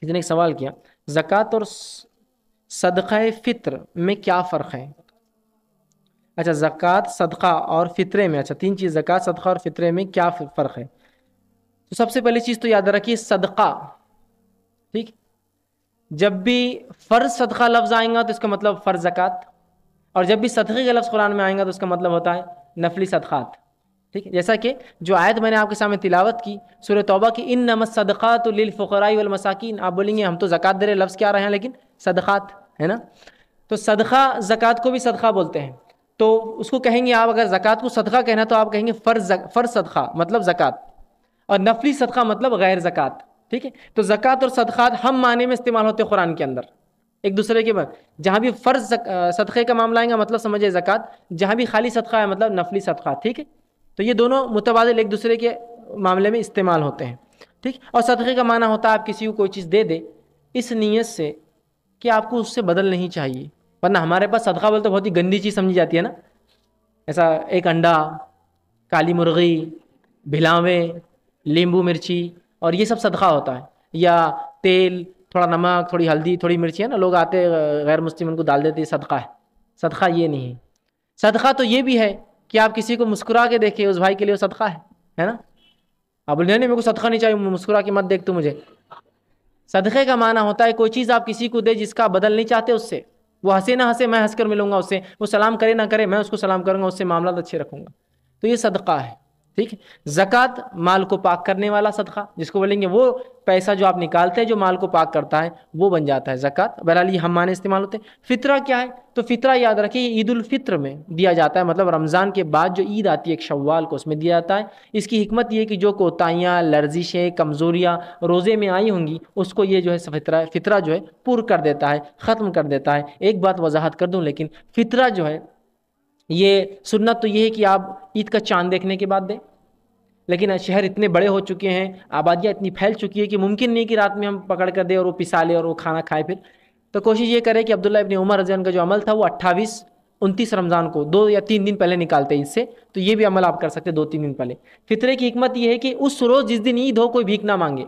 किसी ने एक सवाल किया ज़क़़त और सदक़ फितर में क्या फ़र्क है अच्छा ज़क़़त सदक़ा और फ़ितरे में अच्छा तीन चीज़ ज़क़़त सदक़ा और फ़ितरे में क्या फ़र्क है तो सबसे पहली चीज़ तो याद रखिए सदक़ा ठीक जब भी फ़र्ज सदक़ा लफ्ज़ आएगा तो इसका मतलब फ़र्ज ज़क़़त और जब भी सदक़े का लफ्ज़ कुरान में आएगा तो उसका मतलब होता है नफली सदक़ात ठीक है जैसा कि जो आयत मैंने आपके सामने तिलावत की सूर तौबा की इन नमत सदक़ात फ़ुकराई वलमसाकिन आप बोलेंगे हम तो ज़क़़त दे रहे लफ्ज़ क्या रहे हैं लेकिन सदक़ात है ना तो सदक़ा ज़क़़त को भी सदक़ा बोलते हैं तो उसको कहेंगे आप अगर ज़क़ात को सदक़ा कहना तो आप कहेंगे फ़र्ज फ़र्ज सदक़ा मतलब जक़ात और नफली सदक़ा मतलब गैर जक़ात ठीक है तो ज़क़़त और सदक़ात हम माने में इस्तेमाल होते हैं कुरान के अंदर एक दूसरे के बाद जहाँ भी फ़र्ज सदक़े का मामला आएगा मतलब समझे जक़ात जहाँ भी खाली सदक़ा है मतलब नफली सदक़ा ठीक है तो ये दोनों मुतबादल एक दूसरे के मामले में इस्तेमाल होते हैं ठीक और सदक़े का माना होता है आप किसी को कोई चीज़ दे दे इस नीयत से कि आपको उससे बदल नहीं चाहिए वरना हमारे पास सदका बोल तो बहुत ही गंदी चीज़ समझी जाती है ना ऐसा एक अंडा काली मुर्गी भिलावे नींबू मिर्ची और ये सब सदका होता है या तेल थोड़ा नमक थोड़ी हल्दी थोड़ी मिर्ची है ना लोग आते गैर मुस्लिम उनको डाल देते सदका है सदका ये नहीं है सदका तो ये भी है कि आप किसी को मुस्कुरा के देखिए उस भाई के लिए वो सदका है है ना आप बोले नहीं नहीं मेरे को सदका नहीं चाहिए मुस्कुरा के मत देख तू मुझे सदक़े का माना होता है कोई चीज़ आप किसी को दे जिसका बदल नहीं चाहते उससे वो हंसे ना हंसे मैं हंसकर मिलूंगा उससे वो सलाम करे ना करे मैं उसको सलाम करूंगा उससे मामला तो अच्छे रखूंगा तो ये सदका है ठीक है ज़क़़त माल को पाक करने वाला सदका जिसको बोलेंगे वो पैसा जो आप निकालते हैं जो माल को पाक करता है वो बन जाता है ज़क़़त बहरहाल ये हम माने इस्तेमाल होते हैं फितरा क्या है तो फितरा याद रखिए ईद फितर में दिया जाता है मतलब रमज़ान के बाद जो ईद आती है एक शव्वाल को उसमें दिया जाता है इसकी हमत यह कि जो कोताहियाँ लर्जिशें कमज़ोरियाँ रोज़े में आई होंगी उसको ये जो है फितरा फितरा जो है पुर कर देता है ख़त्म कर देता है एक बात वजाहत कर दूँ लेकिन फितरा जो है ये सुनना तो ये है कि आप ईद का चांद देखने के बाद दें लेकिन शहर इतने बड़े हो चुके हैं आबादियाँ इतनी फैल चुकी है कि मुमकिन नहीं कि रात में हम पकड़ कर दें और वो पिसा लें और वो खाना खाए फिर तो कोशिश ये करें कि अब्दुल्ला इबन उमर रजन का जो अमल था वो अट्ठाईस उनतीस रमज़ान को दो या तीन दिन पहले निकालते हैं इससे तो ये भी अमल आप कर सकते हैं दो तीन दिन पहले फितरे की हमत यह है कि उस रोज़ जिस दिन ईद हो कोई भीख ना मांगे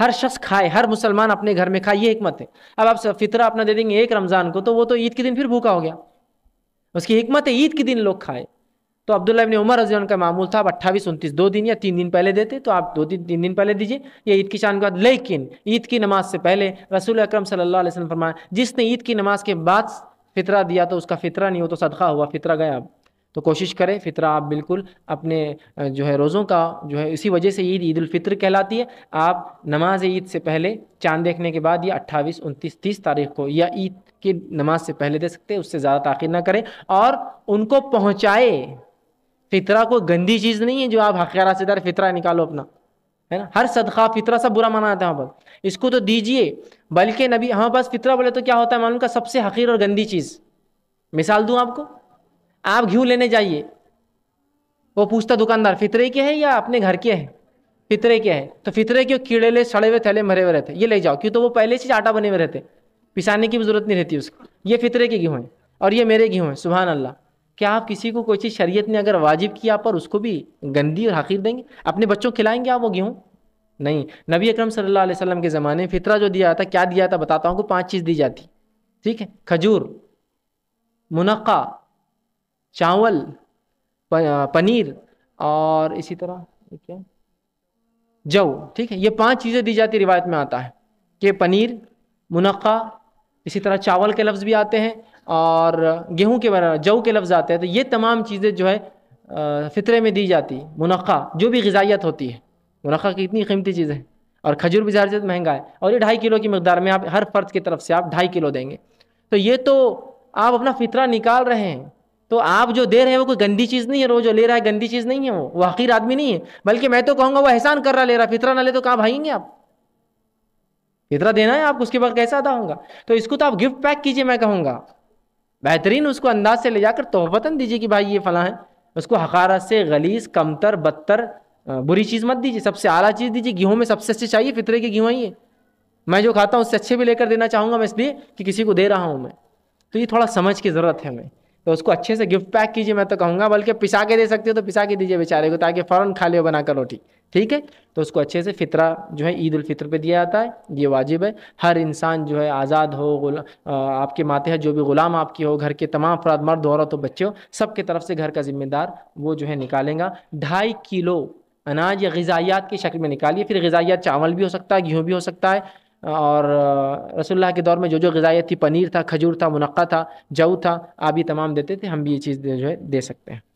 हर शख्स खाए हर मुसलमान अपने घर में खाए ये हमत है अब आप फितरा अपना दे देंगे एक रमज़ान को तो वो तो ईद के दिन फिर भूखा हो गया उसकी हमत है ईद के दिन लोग खाएं तो अब्दुल्ला इबन उमर रजन का मामूल था अब अट्ठाईस उनतीस दो दिन या तीन दिन पहले देते तो आप दो दिन तीन दिन पहले दीजिए या ईद की शान के बाद लेकिन ईद की नमाज से पहले रसूल अक्रम सल्ला वसम फरमाया जिसने ईद की नमाज के बाद फितरा दिया तो उसका फितरा नहीं हो तो सदका हुआ फितरा गया तो कोशिश करें फितरा आप बिल्कुल अपने जो है रोज़ों का जो है इसी वजह से ईद ईदालफ़ितर कहलाती है आप नमाज ईद से पहले चांद देखने के बाद या अट्ठाईस उनतीस तीस तारीख को या ईद की नमाज से पहले दे सकते हैं उससे ज़्यादा ताखिर ना करें और उनको पहुँचाए फितरा कोई गंदी चीज़ नहीं है जो आप हक़ारा से दर फितरा निकालो अपना है ना हर सदका फितरा सब बुरा माना जाता है वहाँ पर इसको तो दीजिए बल्कि नबी हमारे पास फितरा बोले तो क्या होता है मालूम का सबसे हकीर और गंदी चीज़ मिसाल दूँ आपको आप घी लेने जाइए वो पूछता दुकानदार फितरे के हैं या अपने घर के हैं फितरे के हैं तो फितरे के कीड़े ले सड़े हुए थैले मरे हुए रहते ये ले जाओ क्यों तो वो पहले से आटा बने हुए रहते पिसाने की भी जरूरत नहीं रहती उसको ये फितरे के गेहूँ हैं और ये मेरे गेहूँ हैं सुबहान अल्लाह क्या आप किसी को कोई चीज़ शरीयत ने अगर वाजिब किया पर उसको भी गंदी और हकीर देंगे अपने बच्चों खिलाएंगे आप वो गेहूँ नहीं नबी अकरम सल्लल्लाहु अलैहि वसल्लम के ज़माने में फितरा जो दिया था क्या दिया था बताता हूँ को पाँच चीज़ दी जाती ठीक है खजूर मुनक्का चावल पनीर और इसी तरह क्या जव ठीक है ये पांच चीज़ें दी जाती रिवायत में आता है कि पनीर मुनक़ा इसी तरह चावल के लफ्ज़ भी आते हैं और गेहूं के बना जव के लफ्ज़ आते हैं तो ये तमाम चीज़ें जो है फितरे में दी जाती है मुनक़ा जो भी गजाइत होती है मुनक़ा की इतनी कीमती चीज़ है और खजूर भी ज़्यादा महंगा है और ये ढाई किलो की मकदार में आप हर फर्द की तरफ से आप ढाई किलो देंगे तो ये तो आप अपना फितरा निकाल रहे हैं तो आप जो दे रहे हैं वो कोई गंदी चीज़ नहीं है वो जो ले रहा है गंदी चीज़ नहीं है वो वो हकीर आदमी नहीं है बल्कि मैं तो कहूँगा वो एहसान कर रहा ले रहा फितरा ना ले तो कहाँ भागेंगे आप फितरा देना है आप उसके बाद कैसे अदा होगा तो इसको तो आप गिफ्ट पैक कीजिए मैं कहूँगा बेहतरीन उसको अंदाज से ले जाकर तोहफतन दीजिए कि भाई ये फला है उसको हकारत से गलीस कमतर बदतर बुरी चीज़ मत दीजिए सबसे आला चीज़ दीजिए गेहूँ में सबसे अच्छी चाहिए फितरे के गेहूँ ये मैं जो खाता हूँ उससे अच्छे भी लेकर देना चाहूँगा मैं इसलिए कि किसी को दे रहा हूँ मैं तो ये थोड़ा समझ की ज़रूरत है हमें तो उसको अच्छे से गिफ्ट पैक कीजिए मैं तो कहूँगा बल्कि पिसा के दे सकते हो तो पिसा के दीजिए बेचारे को ताकि फ़ौरन खा लियो बनाकर रोटी ठीक है तो उसको अच्छे से फितरा जो है ईद फितर पे दिया जाता है ये वाजिब है हर इंसान जो है आज़ाद हो आपके माते हैं जो भी ग़ुलाम आपकी हो घर के तमाम अफराद मर्द औरत तो बच्चे हो सब के तरफ से घर का जिम्मेदार वो जो है निकालेंगे ढाई किलो अनाज या गजाइयात की शक्ल में निकालिए फिर गजाइयात चावल भी हो सकता है गेहूँ भी हो सकता है और रसोल्ला के दौर में जो जो गज़ाइत थी पनीर था खजूर था मुनक़ा था जऊ था आप ये तमाम देते थे हम भी ये चीज़ जो है दे सकते हैं